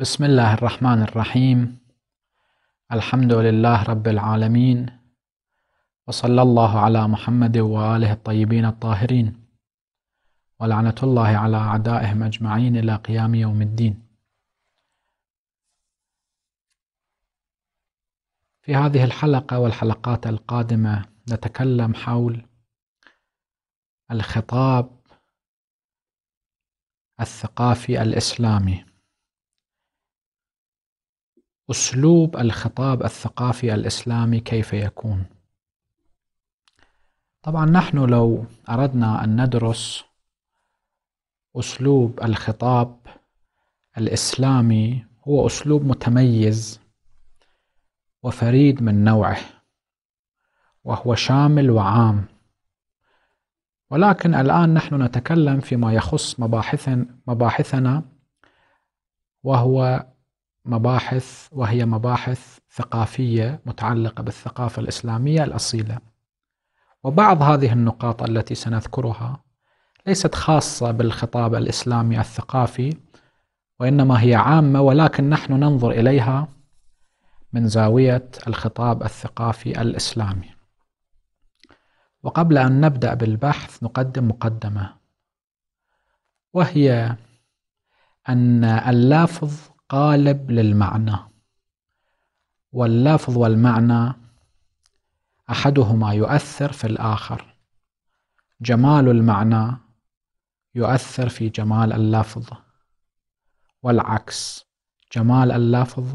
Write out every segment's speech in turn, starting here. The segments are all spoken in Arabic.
بسم الله الرحمن الرحيم الحمد لله رب العالمين وصلى الله على محمد وآله الطيبين الطاهرين ولعنة الله على أعدائهم أجمعين إلى قيام يوم الدين في هذه الحلقة والحلقات القادمة نتكلم حول الخطاب الثقافي الإسلامي أسلوب الخطاب الثقافي الإسلامي كيف يكون طبعا نحن لو أردنا أن ندرس أسلوب الخطاب الإسلامي هو أسلوب متميز وفريد من نوعه وهو شامل وعام ولكن الآن نحن نتكلم فيما يخص مباحث مباحثنا وهو مباحث وهي مباحث ثقافيه متعلقه بالثقافه الاسلاميه الاصيله. وبعض هذه النقاط التي سنذكرها ليست خاصه بالخطاب الاسلامي الثقافي وانما هي عامه ولكن نحن ننظر اليها من زاويه الخطاب الثقافي الاسلامي. وقبل ان نبدا بالبحث نقدم مقدمه وهي ان اللافظ قالب للمعنى واللفظ والمعنى احدهما يؤثر في الاخر جمال المعنى يؤثر في جمال اللفظ والعكس جمال اللفظ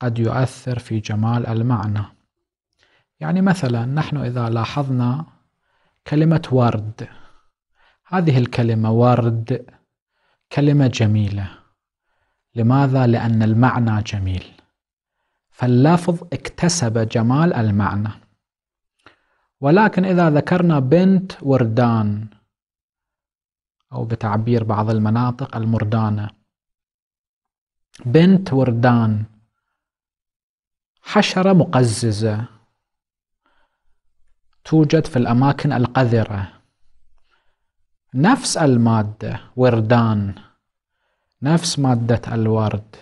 قد يؤثر في جمال المعنى يعني مثلا نحن اذا لاحظنا كلمه ورد هذه الكلمه ورد كلمه جميله لماذا؟ لأن المعنى جميل فاللفظ اكتسب جمال المعنى ولكن إذا ذكرنا بنت وردان أو بتعبير بعض المناطق المردانة بنت وردان حشرة مقززة توجد في الأماكن القذرة نفس المادة وردان نفس مادة الورد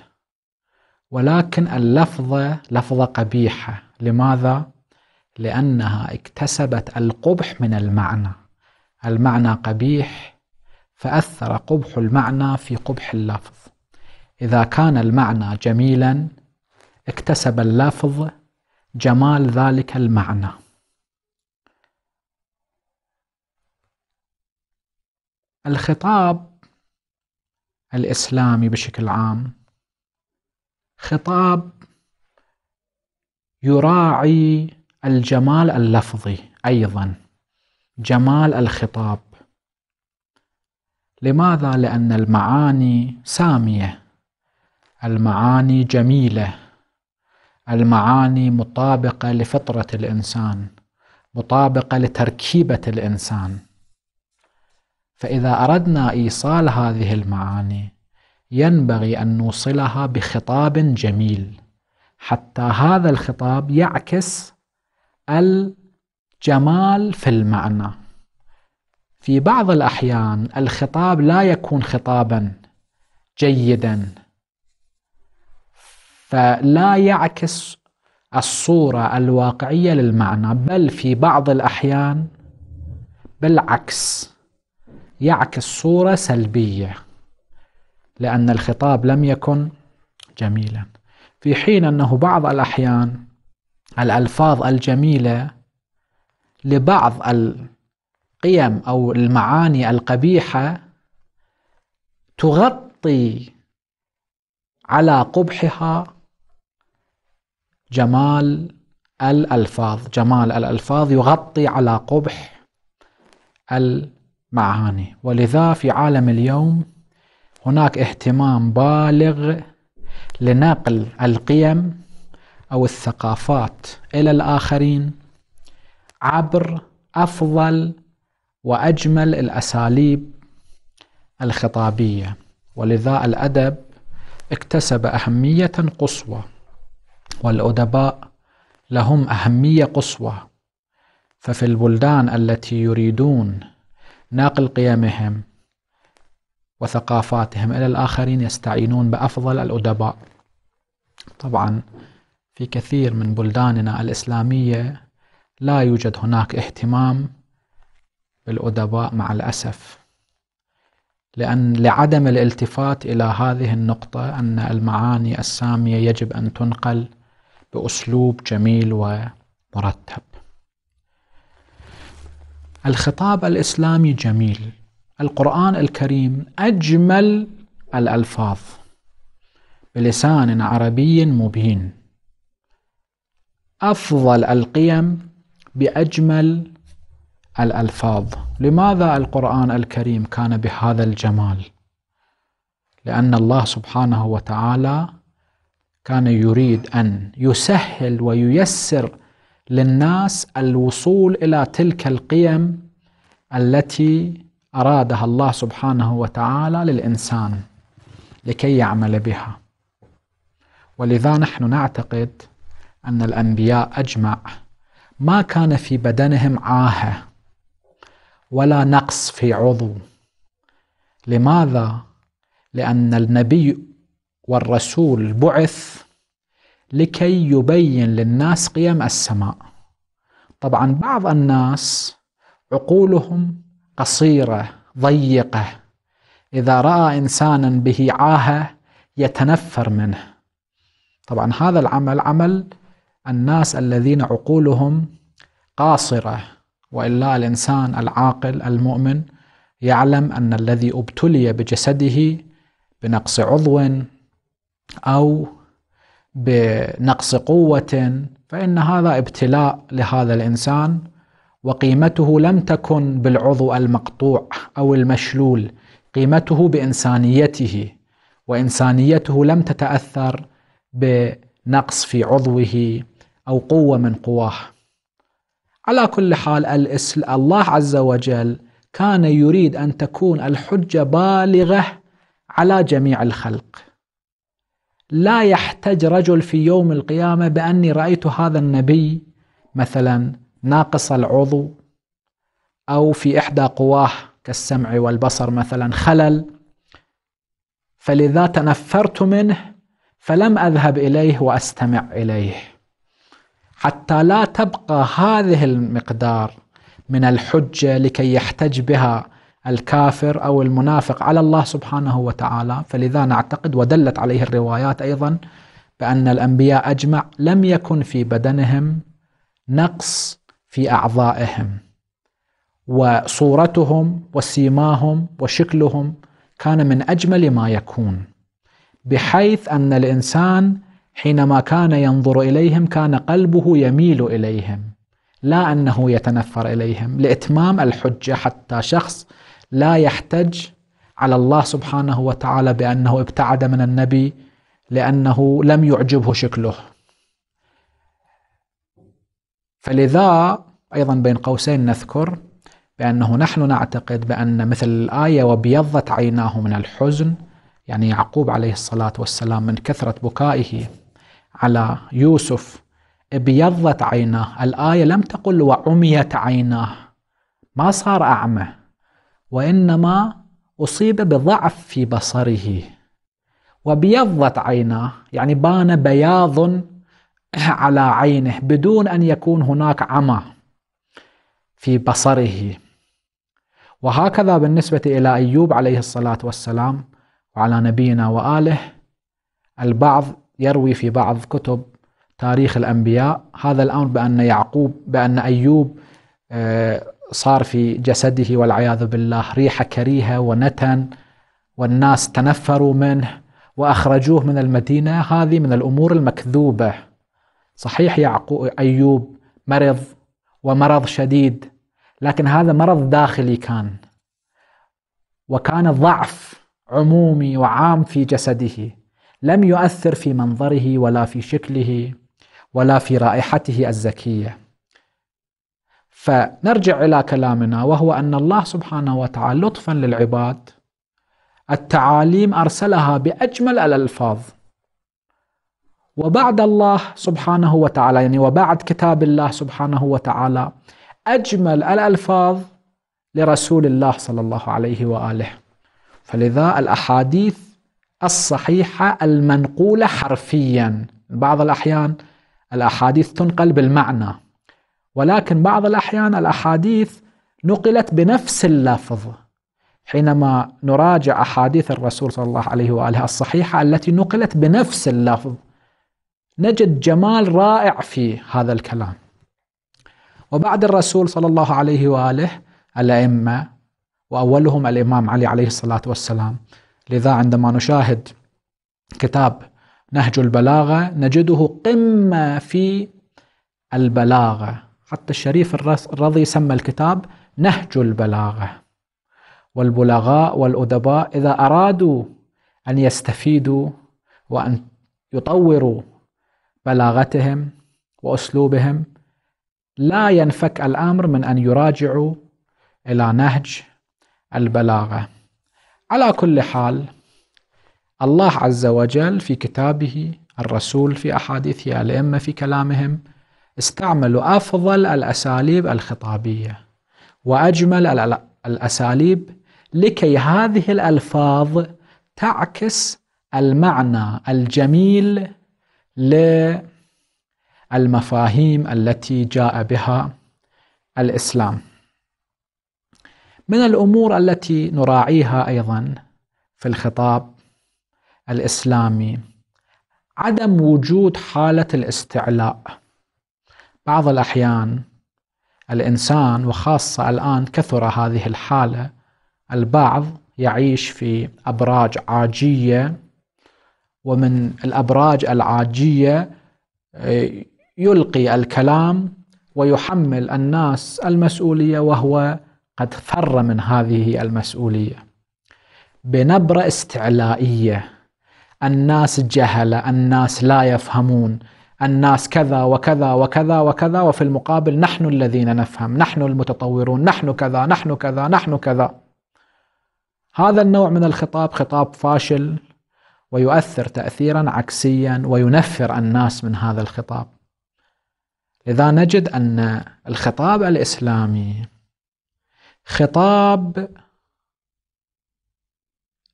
ولكن اللفظة لفظة قبيحة لماذا؟ لأنها اكتسبت القبح من المعنى المعنى قبيح فأثر قبح المعنى في قبح اللفظ إذا كان المعنى جميلا اكتسب اللفظ جمال ذلك المعنى الخطاب الاسلامي بشكل عام خطاب يراعي الجمال اللفظي ايضا جمال الخطاب لماذا لان المعاني ساميه المعاني جميله المعاني مطابقه لفطره الانسان مطابقه لتركيبه الانسان فإذا أردنا إيصال هذه المعاني ينبغي أن نوصلها بخطاب جميل حتى هذا الخطاب يعكس الجمال في المعنى في بعض الأحيان الخطاب لا يكون خطابا جيدا فلا يعكس الصورة الواقعية للمعنى بل في بعض الأحيان بالعكس يعكس صورة سلبية لأن الخطاب لم يكن جميلا في حين أنه بعض الأحيان الألفاظ الجميلة لبعض القيم أو المعاني القبيحة تغطي على قبحها جمال الألفاظ جمال الألفاظ يغطي على قبح الألفاظ معاني ولذا في عالم اليوم هناك اهتمام بالغ لنقل القيم او الثقافات الى الاخرين عبر افضل واجمل الاساليب الخطابيه ولذا الادب اكتسب اهميه قصوى والادباء لهم اهميه قصوى ففي البلدان التي يريدون نقل قيمهم وثقافاتهم إلى الآخرين يستعينون بأفضل الأدباء طبعا في كثير من بلداننا الإسلامية لا يوجد هناك اهتمام بالأدباء مع الأسف لأن لعدم الالتفات إلى هذه النقطة أن المعاني السامية يجب أن تنقل بأسلوب جميل ومرتب الخطاب الاسلامي جميل القران الكريم اجمل الالفاظ بلسان عربي مبين افضل القيم باجمل الالفاظ لماذا القران الكريم كان بهذا الجمال لان الله سبحانه وتعالى كان يريد ان يسهل وييسر للناس الوصول الى تلك القيم التي ارادها الله سبحانه وتعالى للانسان لكي يعمل بها ولذا نحن نعتقد ان الانبياء اجمع ما كان في بدنهم عاهه ولا نقص في عضو لماذا لان النبي والرسول بعث لكي يبين للناس قيم السماء طبعا بعض الناس عقولهم قصيره ضيقه اذا راى انسانا به عاهه يتنفر منه طبعا هذا العمل عمل الناس الذين عقولهم قاصره والا الانسان العاقل المؤمن يعلم ان الذي ابتلي بجسده بنقص عضو او بنقص قوه فان هذا ابتلاء لهذا الانسان وقيمته لم تكن بالعضو المقطوع او المشلول قيمته بانسانيته وانسانيته لم تتاثر بنقص في عضوه او قوه من قواه على كل حال الإسل الله عز وجل كان يريد ان تكون الحجه بالغه على جميع الخلق لا يحتج رجل في يوم القيامة بأني رأيت هذا النبي مثلا ناقص العضو أو في إحدى قواه كالسمع والبصر مثلا خلل فلذا تنفرت منه فلم أذهب إليه وأستمع إليه حتى لا تبقى هذه المقدار من الحجة لكي يحتج بها الكافر او المنافق على الله سبحانه وتعالى فلذا نعتقد ودلت عليه الروايات ايضا بان الانبياء اجمع لم يكن في بدنهم نقص في اعضائهم وصورتهم وسيماهم وشكلهم كان من اجمل ما يكون بحيث ان الانسان حينما كان ينظر اليهم كان قلبه يميل اليهم لا انه يتنفر اليهم لاتمام الحجه حتى شخص لا يحتج على الله سبحانه وتعالى بأنه ابتعد من النبي لأنه لم يعجبه شكله فلذا أيضا بين قوسين نذكر بأنه نحن نعتقد بأن مثل الآية وبيضت عيناه من الحزن يعني يعقوب عليه الصلاة والسلام من كثرة بكائه على يوسف ابيضت عيناه الآية لم تقل وعميت عيناه ما صار أعمى وإنما أصيب بضعف في بصره وبيضت عيناه يعني بان بياض على عينه بدون أن يكون هناك عمى في بصره وهكذا بالنسبة إلى أيوب عليه الصلاة والسلام وعلى نبينا وآله البعض يروي في بعض كتب تاريخ الأنبياء هذا الأمر بأن يعقوب بأن أيوب آه، صار في جسده والعياذ بالله ريحة كريهة ونتن والناس تنفروا منه وأخرجوه من المدينة هذه من الأمور المكذوبة صحيح يعقوب أيوب مرض ومرض شديد لكن هذا مرض داخلي كان وكان ضعف عمومي وعام في جسده لم يؤثر في منظره ولا في شكله ولا في رائحته الزكيه فنرجع الى كلامنا وهو ان الله سبحانه وتعالى لطفا للعباد التعاليم ارسلها باجمل الالفاظ وبعد الله سبحانه وتعالى يعني وبعد كتاب الله سبحانه وتعالى اجمل الالفاظ لرسول الله صلى الله عليه واله فلذا الاحاديث الصحيحه المنقوله حرفيا بعض الاحيان الاحاديث تنقل بالمعنى ولكن بعض الأحيان الأحاديث نقلت بنفس اللفظ حينما نراجع أحاديث الرسول صلى الله عليه وآله الصحيحة التي نقلت بنفس اللفظ نجد جمال رائع في هذا الكلام وبعد الرسول صلى الله عليه وآله الأئمة وأولهم الإمام علي عليه الصلاة والسلام لذا عندما نشاهد كتاب نهج البلاغة نجده قمة في البلاغة حتى الشريف الرضي سمى الكتاب نهج البلاغة والبلغاء والأدباء إذا أرادوا أن يستفيدوا وأن يطوروا بلاغتهم وأسلوبهم لا ينفك الأمر من أن يراجعوا إلى نهج البلاغة على كل حال الله عز وجل في كتابه الرسول في أحاديثه الأئمة في كلامهم استعملوا أفضل الأساليب الخطابية وأجمل الأساليب لكي هذه الألفاظ تعكس المعنى الجميل للمفاهيم التي جاء بها الإسلام من الأمور التي نراعيها أيضا في الخطاب الإسلامي عدم وجود حالة الاستعلاء بعض الأحيان الإنسان وخاصة الآن كثر هذه الحالة البعض يعيش في أبراج عاجية ومن الأبراج العاجية آه، يلقي الكلام ويحمل الناس المسؤولية وهو قد فر من هذه المسؤولية بنبرة استعلائية الناس جهلة الناس لا يفهمون الناس كذا وكذا وكذا وكذا وفي المقابل نحن الذين نفهم نحن المتطورون نحن كذا نحن كذا نحن كذا هذا النوع من الخطاب خطاب فاشل ويؤثر تأثيرا عكسيا وينفر الناس من هذا الخطاب لذا نجد أن الخطاب الإسلامي خطاب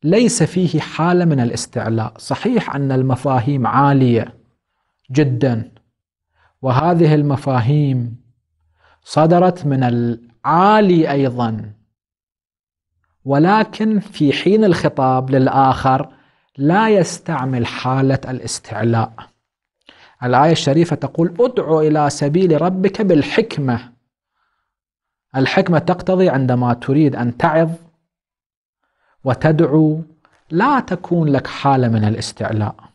ليس فيه حالة من الاستعلاء صحيح أن المفاهيم عالية جدا وهذه المفاهيم صدرت من العالي ايضا ولكن في حين الخطاب للاخر لا يستعمل حاله الاستعلاء الايه الشريفه تقول ادع الى سبيل ربك بالحكمه الحكمه تقتضي عندما تريد ان تعظ وتدعو لا تكون لك حاله من الاستعلاء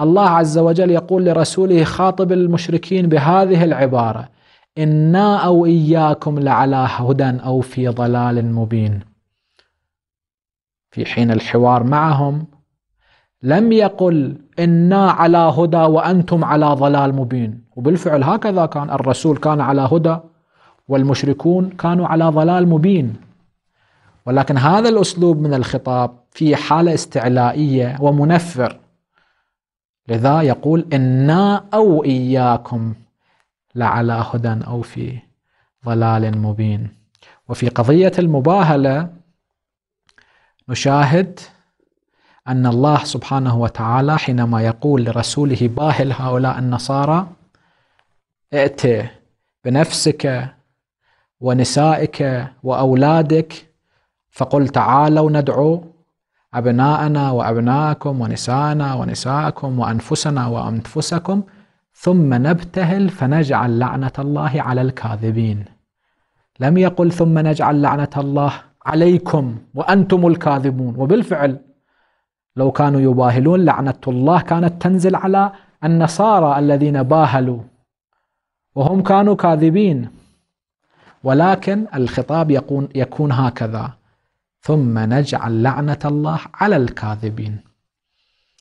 الله عز وجل يقول لرسوله خاطب المشركين بهذه العبارة إنا أو إياكم لعلى هدى أو في ضلال مبين في حين الحوار معهم لم يقل إنا على هدى وأنتم على ضلال مبين وبالفعل هكذا كان الرسول كان على هدى والمشركون كانوا على ضلال مبين ولكن هذا الأسلوب من الخطاب في حالة استعلائية ومنفر لذا يقول إنا أو إياكم لعلى هدى أو في ضلال مبين وفي قضية المباهلة نشاهد أن الله سبحانه وتعالى حينما يقول لرسوله باهل هؤلاء النصارى ائت بنفسك ونسائك وأولادك فقل تعالوا ندعو أبناءنا وأبناءكم ونساءنا ونساءكم وأنفسنا وأنفسكم ثم نبتهل فنجعل لعنة الله على الكاذبين لم يقل ثم نجعل لعنة الله عليكم وأنتم الكاذبون وبالفعل لو كانوا يباهلون لعنة الله كانت تنزل على النصارى الذين باهلوا وهم كانوا كاذبين ولكن الخطاب يكون, يكون هكذا ثم نجعل لعنة الله على الكاذبين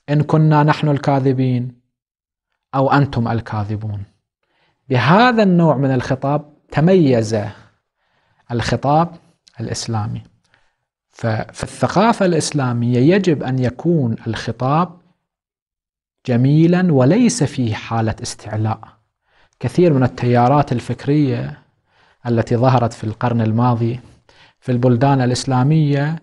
إن كنا نحن الكاذبين أو أنتم الكاذبون بهذا النوع من الخطاب تميز الخطاب الإسلامي ففي الثقافة الإسلامية يجب أن يكون الخطاب جميلا وليس فيه حالة استعلاء كثير من التيارات الفكرية التي ظهرت في القرن الماضي في البلدان الإسلامية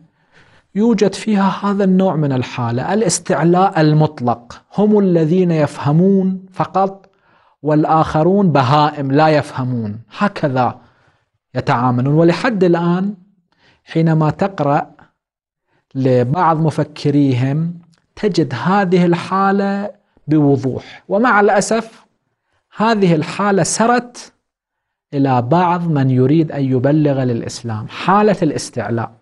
يوجد فيها هذا النوع من الحالة الاستعلاء المطلق هم الذين يفهمون فقط والآخرون بهائم لا يفهمون هكذا يتعاملون ولحد الآن حينما تقرأ لبعض مفكريهم تجد هذه الحالة بوضوح ومع الأسف هذه الحالة سرت إلى بعض من يريد أن يبلغ للإسلام حالة الاستعلاء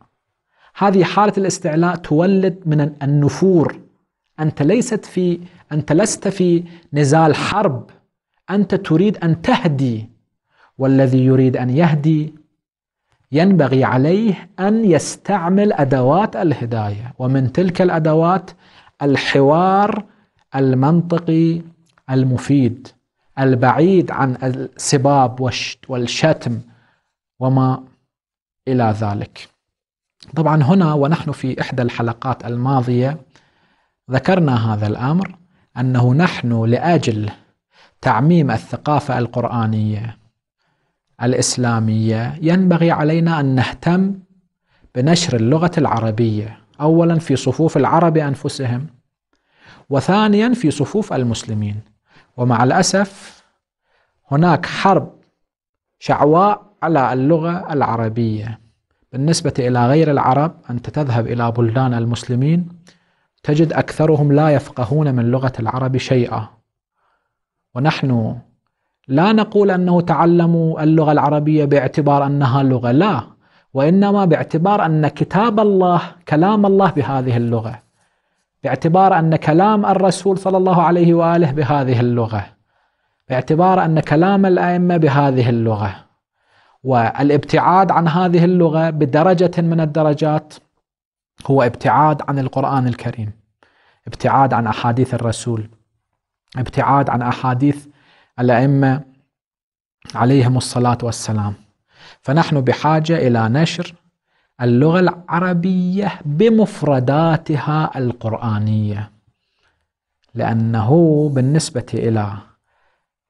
هذه حالة الاستعلاء تولد من النفور أنت ليست في أنت لست في نزال حرب أنت تريد أن تهدي والذي يريد أن يهدي ينبغي عليه أن يستعمل أدوات الهداية ومن تلك الأدوات الحوار المنطقي المفيد البعيد عن السباب والشتم وما الى ذلك. طبعا هنا ونحن في احدى الحلقات الماضيه ذكرنا هذا الامر انه نحن لاجل تعميم الثقافه القرانيه الاسلاميه ينبغي علينا ان نهتم بنشر اللغه العربيه اولا في صفوف العرب انفسهم وثانيا في صفوف المسلمين ومع الأسف هناك حرب شعواء على اللغة العربية بالنسبة إلى غير العرب أنت تذهب إلى بلدان المسلمين تجد أكثرهم لا يفقهون من لغة العرب شيئا ونحن لا نقول أنه تعلموا اللغة العربية باعتبار أنها لغة لا وإنما باعتبار أن كتاب الله كلام الله بهذه اللغة باعتبار أن كلام الرسول صلى الله عليه وآله بهذه اللغة باعتبار أن كلام الأئمة بهذه اللغة والابتعاد عن هذه اللغة بدرجة من الدرجات هو ابتعاد عن القرآن الكريم ابتعاد عن أحاديث الرسول ابتعاد عن أحاديث الأئمة عليهم الصلاة والسلام فنحن بحاجة إلى نشر اللغة العربية بمفرداتها القرآنية لأنه بالنسبة إلى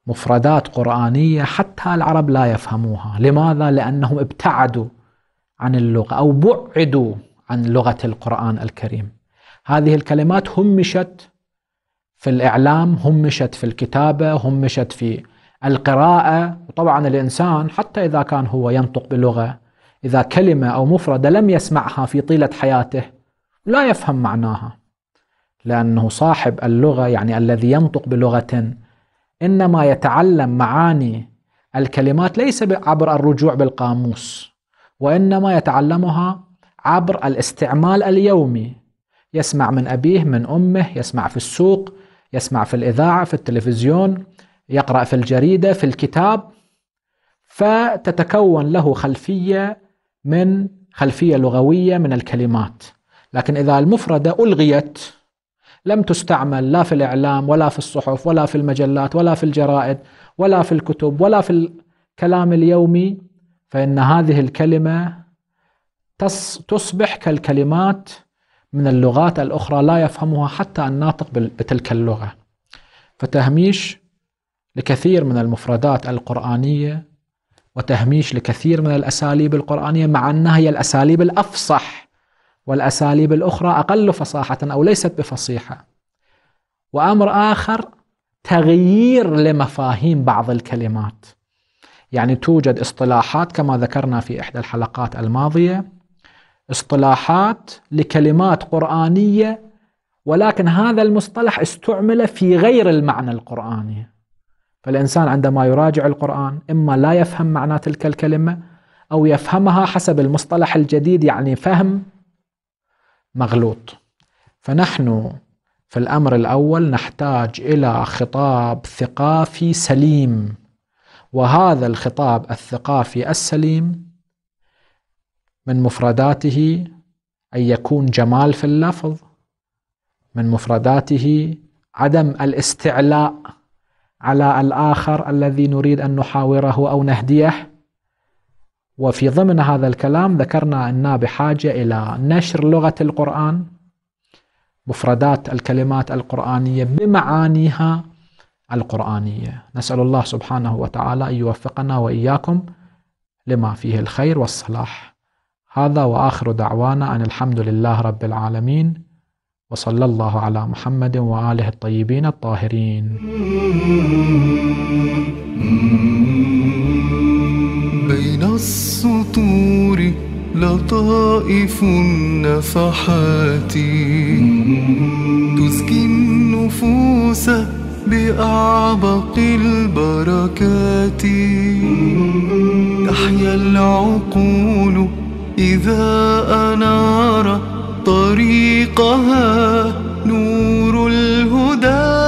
مفردات قرآنية حتى العرب لا يفهموها لماذا؟ لأنهم ابتعدوا عن اللغة أو بعدوا عن لغة القرآن الكريم هذه الكلمات همشت في الإعلام همشت في الكتابة همشت في القراءة وطبعا الإنسان حتى إذا كان هو ينطق بلغة إذا كلمة أو مفردة لم يسمعها في طيلة حياته لا يفهم معناها لأنه صاحب اللغة يعني الذي ينطق بلغة إنما يتعلم معاني الكلمات ليس عبر الرجوع بالقاموس وإنما يتعلمها عبر الاستعمال اليومي يسمع من أبيه من أمه يسمع في السوق يسمع في الإذاعة في التلفزيون يقرأ في الجريدة في الكتاب فتتكون له خلفية من خلفية لغوية من الكلمات لكن إذا المفردة ألغيت لم تستعمل لا في الإعلام ولا في الصحف ولا في المجلات ولا في الجرائد ولا في الكتب ولا في الكلام اليومي فإن هذه الكلمة تصبح كالكلمات من اللغات الأخرى لا يفهمها حتى الناطق بتلك اللغة فتهميش لكثير من المفردات القرآنية وتهميش لكثير من الأساليب القرآنية مع أنها هي الأساليب الأفصح والأساليب الأخرى أقل فصاحة أو ليست بفصيحة وأمر آخر تغيير لمفاهيم بعض الكلمات يعني توجد اصطلاحات كما ذكرنا في إحدى الحلقات الماضية اصطلاحات لكلمات قرآنية ولكن هذا المصطلح استعمل في غير المعنى القرآني فالإنسان عندما يراجع القرآن إما لا يفهم معنى تلك الكلمة أو يفهمها حسب المصطلح الجديد يعني فهم مغلوط فنحن في الأمر الأول نحتاج إلى خطاب ثقافي سليم وهذا الخطاب الثقافي السليم من مفرداته أن يكون جمال في اللفظ من مفرداته عدم الاستعلاء على الآخر الذي نريد أن نحاوره أو نهديه وفي ضمن هذا الكلام ذكرنا أننا بحاجة إلى نشر لغة القرآن مفردات الكلمات القرآنية بمعانيها القرآنية نسأل الله سبحانه وتعالى أن يوفقنا وإياكم لما فيه الخير والصلاح هذا وآخر دعوانا أن الحمد لله رب العالمين وصلى الله على محمد وآله الطيبين الطاهرين بين السطور لطائف النفحات تزكي النفوس بأعبق البركات تحيا العقول إذا أنارت طريقها نور الهدى